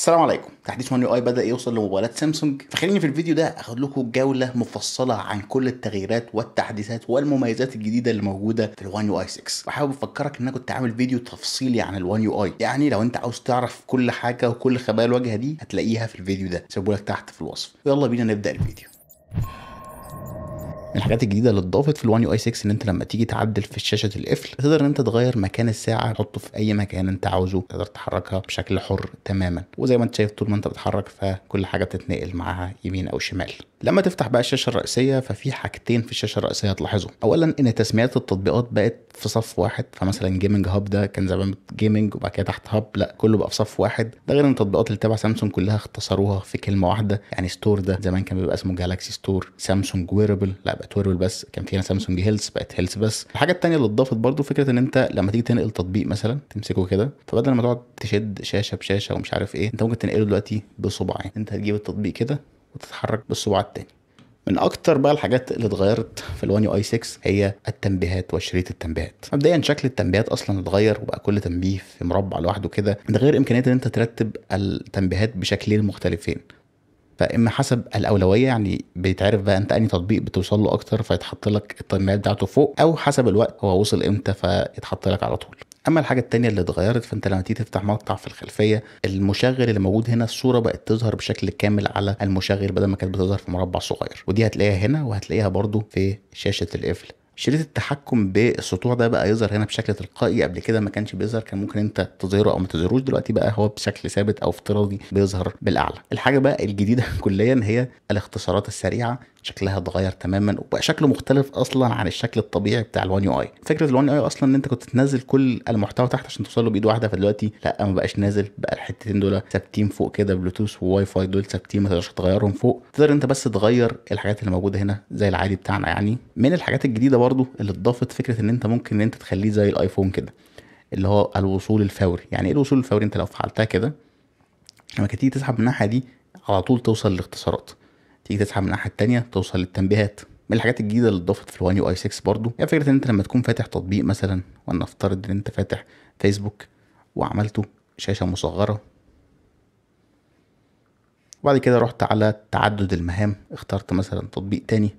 السلام عليكم تحديث ون يو اي بدا يوصل لموبايلات سامسونج فخليني في الفيديو ده اخد لكم جوله مفصله عن كل التغييرات والتحديثات والمميزات الجديده اللي موجوده في الون يو اي 6 وحابب افكرك ان انا كنت عامل فيديو تفصيلي عن الون يو اي يعني لو انت عاوز تعرف كل حاجه وكل خبايا الواجهه دي هتلاقيها في الفيديو ده سيبهولك تحت في الوصف يلا بينا نبدا الفيديو من الحاجات الجديده اللي اتضافت في الوان يو اي 6 ان انت لما تيجي تعدل في شاشه القفل تقدر ان انت تغير مكان الساعه تحطه في اي مكان انت عاوزه تقدر تحركها بشكل حر تماما وزي ما انت شايف طول ما انت بتحرك فكل حاجه بتتنقل معاها يمين او شمال لما تفتح بقى الشاشه الرئيسيه ففي حاجتين في الشاشه الرئيسيه تلاحظهم اولا ان تسميات التطبيقات بقت في صف واحد فمثلا جيمنج هاب ده كان زمان جيمنج وبعد كده تحت هاب لا كله بقى في صف واحد ده غير ان التطبيقات اللي تبع سامسونج كلها اختصروها في كلمه واحده يعني ستور ده زمان كان بيبقى اسمه جالاكسي ستور سامسونج ويربل لا بقت ويرويل بس كان فيها سامسونج هيلث بقت هيلث بس الحاجه الثانيه اللي اتضافت برضو فكره ان انت لما تيجي تنقل تطبيق مثلا تمسكه كده فبدل ما تقعد تشد شاشه بشاشه ومش عارف ايه انت ممكن تنقله دلوقتي بصباعين انت هتجيب التطبيق كده وتتحرك بالصباع الثاني من اكتر بقى الحاجات اللي اتغيرت في الوان يو اي 6 هي التنبيهات وشريط التنبيهات مبدئيا شكل التنبيهات اصلا اتغير وبقى كل تنبيه في مربع لوحده كده ده غير امكانيه ان انت ترتب التنبيهات بشكلين مختلفين فاما حسب الاولويه يعني بيتعرف بقى انت انهي تطبيق بتوصل له اكتر فيتحط لك التايمات بتاعته فوق او حسب الوقت هو وصل امتى فيتحط لك على طول اما الحاجه التانية اللي اتغيرت فانت لما تيجي تفتح مقطع في الخلفيه المشغل اللي موجود هنا الصوره بقت تظهر بشكل كامل على المشغل بدل ما كانت بتظهر في مربع صغير ودي هتلاقيها هنا وهتلاقيها برضو في شاشه القفل شريط التحكم بالسطوع ده بقى يظهر هنا بشكل تلقائي قبل كده ما كانش بيظهر كان ممكن انت تظهره او ما تظهروش دلوقتي بقى هو بشكل ثابت او افتراضي بيظهر بالاعلى الحاجه بقى الجديده كليا هي الاختصارات السريعه شكلها اتغير تماما وبقى شكله مختلف اصلا عن الشكل الطبيعي بتاع الوان يو اي فكره الوان يو اي اصلا ان انت كنت تنزل كل المحتوى تحت عشان توصل له بايد واحده فدلوقتي لا ما بقاش نازل بقى الحتتين دول ثابتين فوق كده بلوتوث وواي فاي دول ثابتين ما تقدرش تغيرهم فوق تقدر انت بس تغير الحاجات اللي موجوده هنا زي العادي بتاعنا يعني من الحاجات الجديده برضو اللي اتضافت فكره ان انت ممكن ان انت تخليه زي الايفون كده اللي هو الوصول الفوري يعني ايه الوصول الفوري انت لو فعلتها كده لما تيجي تسحب من الناحيه دي على طول توصل للاختصارات تيجي تسحب من الناحيه الثانيه توصل للتنبيهات من الحاجات الجديده اللي اتضافت في الوان يو اي 6 برضو هي فكره ان انت لما تكون فاتح تطبيق مثلا ولنفترض ان انت فاتح فيسبوك وعملته شاشه مصغره وبعد كده رحت على تعدد المهام اخترت مثلا تطبيق تاني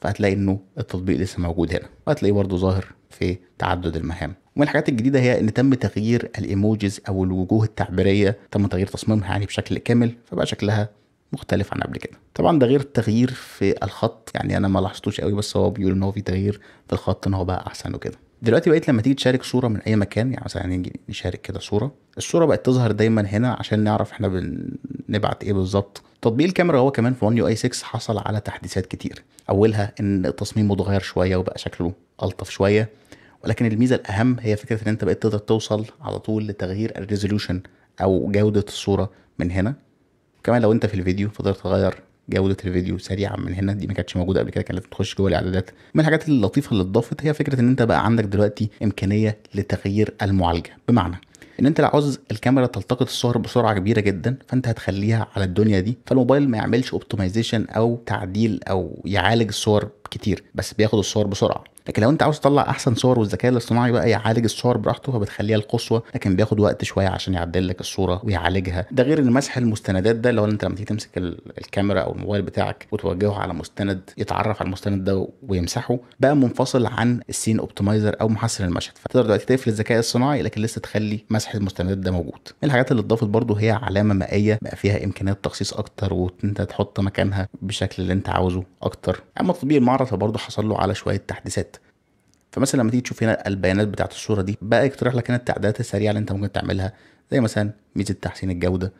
فهتلاقي انه التطبيق لسه موجود هنا وهتلاقيه برضه ظاهر في تعدد المهام ومن الحاجات الجديده هي ان تم تغيير الايموجيز او الوجوه التعبيريه تم تغيير تصميمها يعني بشكل كامل فبقى شكلها مختلف عن قبل كده طبعا ده غير التغيير في الخط يعني انا ما لاحظتوش قوي بس هو بيقول ان هو في تغيير في الخط ان هو بقى احسن وكده دلوقتي بقيت لما تيجي تشارك صوره من اي مكان يعني مثلا يعني نيجي نشارك كده صوره الصوره بقت تظهر دايما هنا عشان نعرف احنا بنبعت ايه بالظبط تطبيق الكاميرا هو كمان في ون يو اي 6 حصل على تحديثات كتير اولها ان تصميمه اتغير شويه وبقى شكله الطف شويه ولكن الميزه الاهم هي فكره ان انت بقيت تقدر توصل على طول لتغيير الريزولوشن او جوده الصوره من هنا كمان لو انت في الفيديو فضلت تغير جوده الفيديو سريعا من هنا دي ما كانتش موجوده قبل كده كان لازم تخش جوه الاعدادات من الحاجات اللطيفه اللي اتضافت هي فكره ان انت بقى عندك دلوقتي امكانيه لتغيير المعالجه بمعنى ان انت لو عاوز الكاميرا تلتقط الصور بسرعه كبيره جدا فانت هتخليها على الدنيا دي فالموبايل ما يعملش اوبتمايزيشن او تعديل او يعالج الصور كتير بس بياخد الصور بسرعه لكن لو انت عاوز تطلع احسن صور والذكاء الاصطناعي بقى يعالج الصور براحته فبتخليها القصوى لكن بياخد وقت شويه عشان يعدل لك الصوره ويعالجها ده غير ان مسح المستندات ده لو انت لما تيجي تمسك الكاميرا او الموبايل بتاعك وتوجهه على مستند يتعرف على المستند ده ويمسحه بقى منفصل عن السين اوبتمايزر او محسن المشهد فتقدر دلوقتي تقفل الذكاء الصناعي لكن لسه تخلي مسح المستندات ده موجود من الحاجات اللي اتضافت برده هي علامه مائيه بقى فيها امكانيات تخصيص اكتر وانت تحط مكانها بشكل اللي انت عاوزه اكتر اما تطبيق المعرض فبرضه حصل له على شويه تحديثات فمثلا لما تيجي تشوف هنا البيانات بتاعت الصوره دي بقى يقترح لك هنا التعديلات السريعه اللي انت ممكن تعملها زي مثلا ميزه تحسين الجوده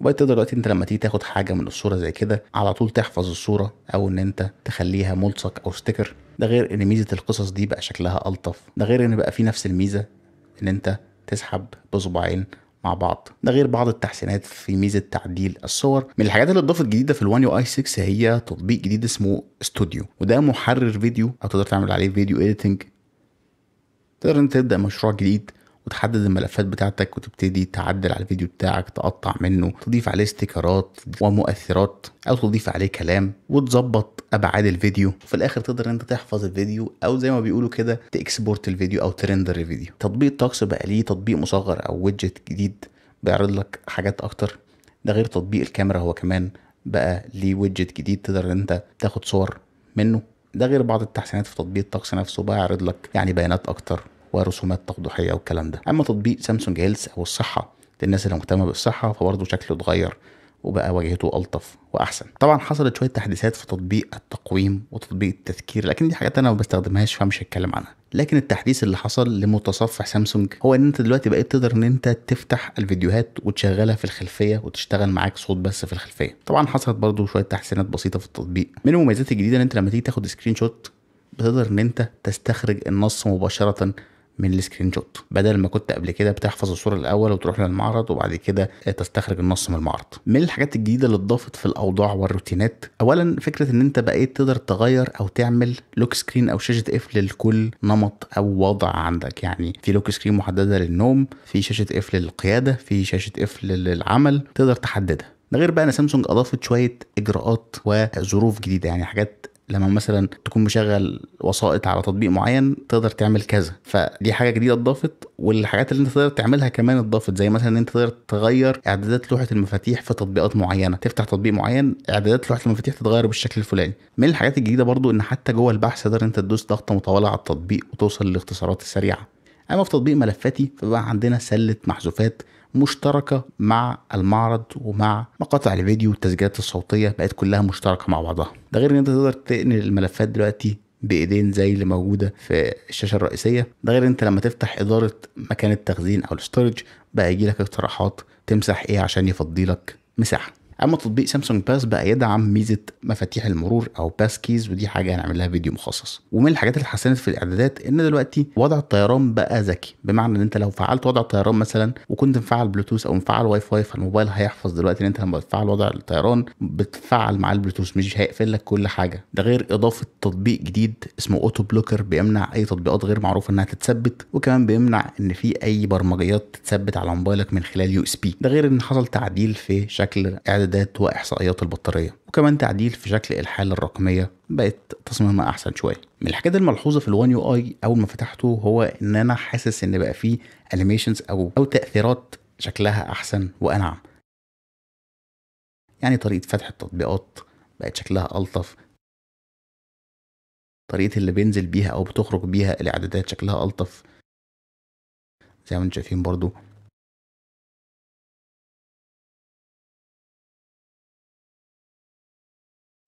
وبقيت تقدر دلوقتي انت لما تيجي تاخد حاجه من الصوره زي كده على طول تحفظ الصوره او ان انت تخليها ملصق او ستيكر ده غير ان ميزه القصص دي بقى شكلها الطف ده غير ان بقى في نفس الميزه ان انت تسحب بصباعين مع بعض ده غير بعض التحسينات في ميزه تعديل الصور من الحاجات اللي اتضافت جديده في الوان يو اي 6 هي تطبيق جديد اسمه استوديو وده محرر فيديو او تقدر تعمل عليه فيديو اديتنج تقدر انت تبدا مشروع جديد وتحدد الملفات بتاعتك وتبتدي تعدل على الفيديو بتاعك تقطع منه تضيف عليه استيكرات ومؤثرات او تضيف عليه كلام وتظبط ابعاد الفيديو وفي الاخر تقدر انت تحفظ الفيديو او زي ما بيقولوا كده تاكسبورت الفيديو او ترندر الفيديو تطبيق تاكس بقى ليه تطبيق مصغر او ويدجت جديد بيعرض لك حاجات اكتر ده غير تطبيق الكاميرا هو كمان بقى ليه ويدجت جديد تقدر انت تاخد صور منه ده غير بعض التحسينات في تطبيق الطقس نفسه بقى يعرض لك يعني بيانات اكتر ورسومات توضيحيه والكلام ده اما تطبيق سامسونج هيلث او الصحه للناس اللي مهتمه بالصحه فبرضه شكله اتغير وبقى واجهته الطف واحسن طبعا حصلت شويه تحديثات في تطبيق التقويم وتطبيق التذكير لكن دي حاجات انا ما بستخدمهاش فمش هتكلم عنها لكن التحديث اللي حصل لمتصفح سامسونج هو ان انت دلوقتي بقيت تقدر ان انت تفتح الفيديوهات وتشغلها في الخلفيه وتشتغل معاك صوت بس في الخلفيه طبعا حصلت برضو شويه تحسينات بسيطه في التطبيق من المميزات الجديده ان انت لما تيجي تاخد سكرين شوت بتقدر ان انت تستخرج النص مباشره من السكرين شوت بدل ما كنت قبل كده بتحفظ الصوره الاول وتروح للمعرض وبعد كده تستخرج النص من المعرض من الحاجات الجديده اللي اتضافت في الاوضاع والروتينات اولا فكره ان انت بقيت تقدر تغير او تعمل لوك سكرين او شاشه قفل لكل نمط او وضع عندك يعني في لوك سكرين محدده للنوم في شاشه قفل للقياده في شاشه قفل للعمل تقدر تحددها ده غير بقى ان سامسونج اضافت شويه اجراءات وظروف جديده يعني حاجات لما مثلا تكون مشغل وسائط على تطبيق معين تقدر تعمل كذا فدي حاجه جديده اتضافت والحاجات اللي انت تقدر تعملها كمان اتضافت زي مثلا ان انت تقدر تغير اعدادات لوحه المفاتيح في تطبيقات معينه تفتح تطبيق معين اعدادات لوحه المفاتيح تتغير بالشكل الفلاني من الحاجات الجديده برضو ان حتى جوه البحث تقدر انت تدوس ضغطه مطوله على التطبيق وتوصل للاختصارات السريعه اما في تطبيق ملفاتي فبقى عندنا سله محذوفات مشتركه مع المعرض ومع مقاطع الفيديو والتسجيلات الصوتيه بقت كلها مشتركه مع بعضها ده غير ان انت تقدر تنقل الملفات دلوقتي بايدين زي اللي موجوده في الشاشه الرئيسيه ده غير انت لما تفتح اداره مكان التخزين او الاستورج بقى يجي لك اقتراحات تمسح ايه عشان يفضي لك مساحه اما تطبيق سامسونج باس بقى يدعم ميزه مفاتيح المرور او باس كيز ودي حاجه هنعمل لها فيديو مخصص ومن الحاجات اللي حسنت في الاعدادات ان دلوقتي وضع الطيران بقى ذكي بمعنى ان انت لو فعلت وضع الطيران مثلا وكنت مفعل بلوتوث او مفعل واي فاي فالموبايل هيحفظ دلوقتي ان انت لما بتفعل وضع الطيران بتفعل مع البلوتوث مش هيقفل لك كل حاجه ده غير اضافه تطبيق جديد اسمه اوتو بلوكر بيمنع اي تطبيقات غير معروفه انها تتثبت وكمان بيمنع ان في اي برمجيات تتثبت على موبايلك من خلال يو اس بي ده غير ان حصل تعديل في شكل اعداد الاعدادات واحصائيات البطاريه وكمان تعديل في شكل الحاله الرقميه بقت تصميمها احسن شويه من الحاجات الملحوظه في الوان يو اي اول ما فتحته هو ان انا حاسس ان بقى فيه انيميشنز او او تاثيرات شكلها احسن وانعم يعني طريقه فتح التطبيقات بقت شكلها الطف طريقه اللي بينزل بيها او بتخرج بيها الاعدادات شكلها الطف زي ما انتم شايفين برضو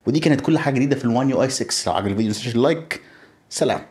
ودي كانت كل حاجه جديده في الوان يو اي 6 لو عجب الفيديو ما تنساش اللايك سلام